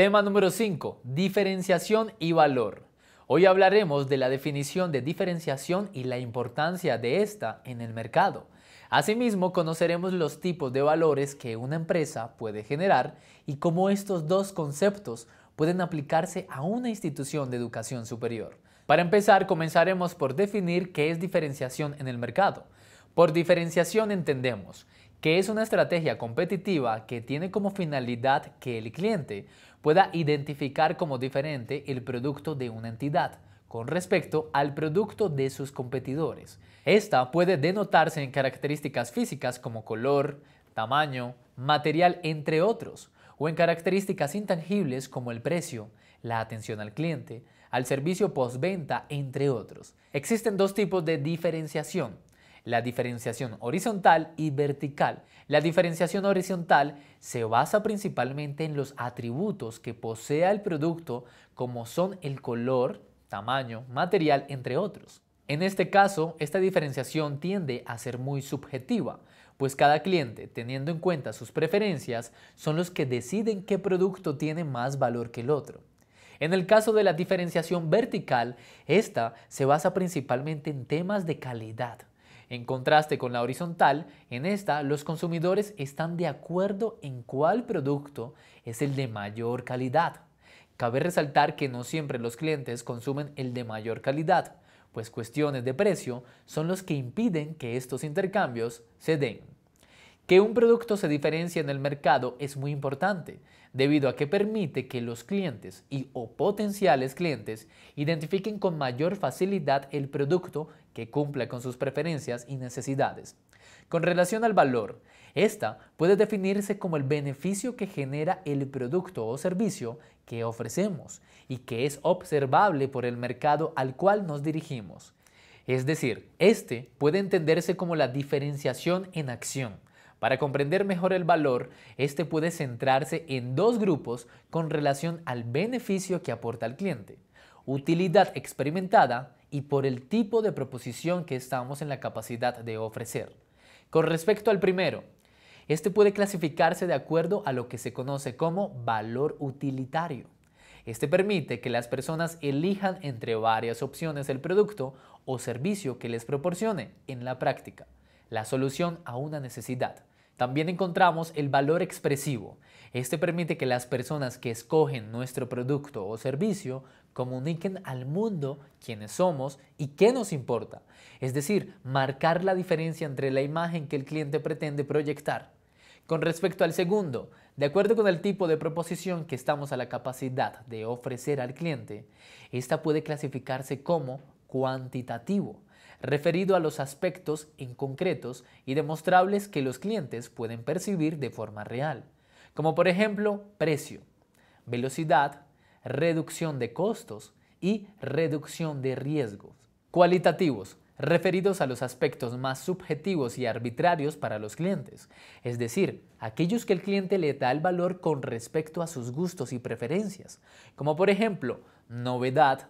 Tema número 5. Diferenciación y valor. Hoy hablaremos de la definición de diferenciación y la importancia de esta en el mercado. Asimismo, conoceremos los tipos de valores que una empresa puede generar y cómo estos dos conceptos pueden aplicarse a una institución de educación superior. Para empezar, comenzaremos por definir qué es diferenciación en el mercado. Por diferenciación entendemos que es una estrategia competitiva que tiene como finalidad que el cliente pueda identificar como diferente el producto de una entidad con respecto al producto de sus competidores. Esta puede denotarse en características físicas como color, tamaño, material, entre otros, o en características intangibles como el precio, la atención al cliente, al servicio postventa, entre otros. Existen dos tipos de diferenciación la diferenciación horizontal y vertical. La diferenciación horizontal se basa principalmente en los atributos que posea el producto como son el color, tamaño, material, entre otros. En este caso, esta diferenciación tiende a ser muy subjetiva, pues cada cliente, teniendo en cuenta sus preferencias, son los que deciden qué producto tiene más valor que el otro. En el caso de la diferenciación vertical, esta se basa principalmente en temas de calidad, en contraste con la horizontal, en esta los consumidores están de acuerdo en cuál producto es el de mayor calidad. Cabe resaltar que no siempre los clientes consumen el de mayor calidad, pues cuestiones de precio son los que impiden que estos intercambios se den. Que un producto se diferencie en el mercado es muy importante, debido a que permite que los clientes y o potenciales clientes identifiquen con mayor facilidad el producto que cumpla con sus preferencias y necesidades. Con relación al valor, esta puede definirse como el beneficio que genera el producto o servicio que ofrecemos y que es observable por el mercado al cual nos dirigimos. Es decir, este puede entenderse como la diferenciación en acción para comprender mejor el valor, este puede centrarse en dos grupos con relación al beneficio que aporta al cliente. Utilidad experimentada y por el tipo de proposición que estamos en la capacidad de ofrecer. Con respecto al primero, este puede clasificarse de acuerdo a lo que se conoce como valor utilitario. Este permite que las personas elijan entre varias opciones el producto o servicio que les proporcione en la práctica, la solución a una necesidad. También encontramos el valor expresivo. Este permite que las personas que escogen nuestro producto o servicio comuniquen al mundo quiénes somos y qué nos importa. Es decir, marcar la diferencia entre la imagen que el cliente pretende proyectar. Con respecto al segundo, de acuerdo con el tipo de proposición que estamos a la capacidad de ofrecer al cliente, esta puede clasificarse como cuantitativo referido a los aspectos inconcretos y demostrables que los clientes pueden percibir de forma real, como por ejemplo precio, velocidad, reducción de costos y reducción de riesgos. Cualitativos, referidos a los aspectos más subjetivos y arbitrarios para los clientes, es decir, aquellos que el cliente le da el valor con respecto a sus gustos y preferencias, como por ejemplo novedad,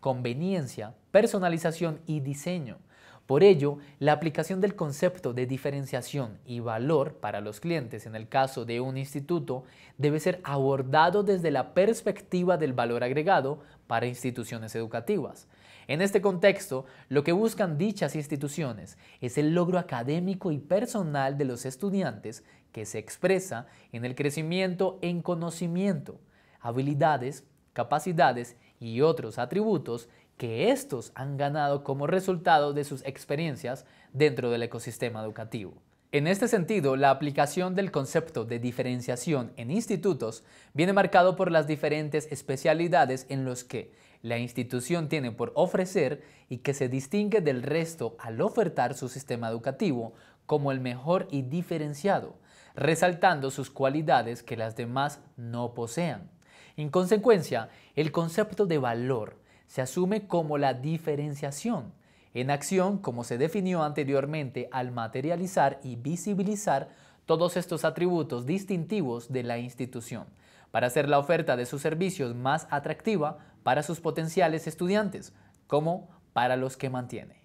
conveniencia, personalización y diseño. Por ello, la aplicación del concepto de diferenciación y valor para los clientes en el caso de un instituto debe ser abordado desde la perspectiva del valor agregado para instituciones educativas. En este contexto, lo que buscan dichas instituciones es el logro académico y personal de los estudiantes que se expresa en el crecimiento en conocimiento, habilidades, capacidades y otros atributos que estos han ganado como resultado de sus experiencias dentro del ecosistema educativo. En este sentido, la aplicación del concepto de diferenciación en institutos viene marcado por las diferentes especialidades en los que la institución tiene por ofrecer y que se distingue del resto al ofertar su sistema educativo como el mejor y diferenciado, resaltando sus cualidades que las demás no posean. En consecuencia, el concepto de valor se asume como la diferenciación, en acción como se definió anteriormente al materializar y visibilizar todos estos atributos distintivos de la institución, para hacer la oferta de sus servicios más atractiva para sus potenciales estudiantes, como para los que mantiene.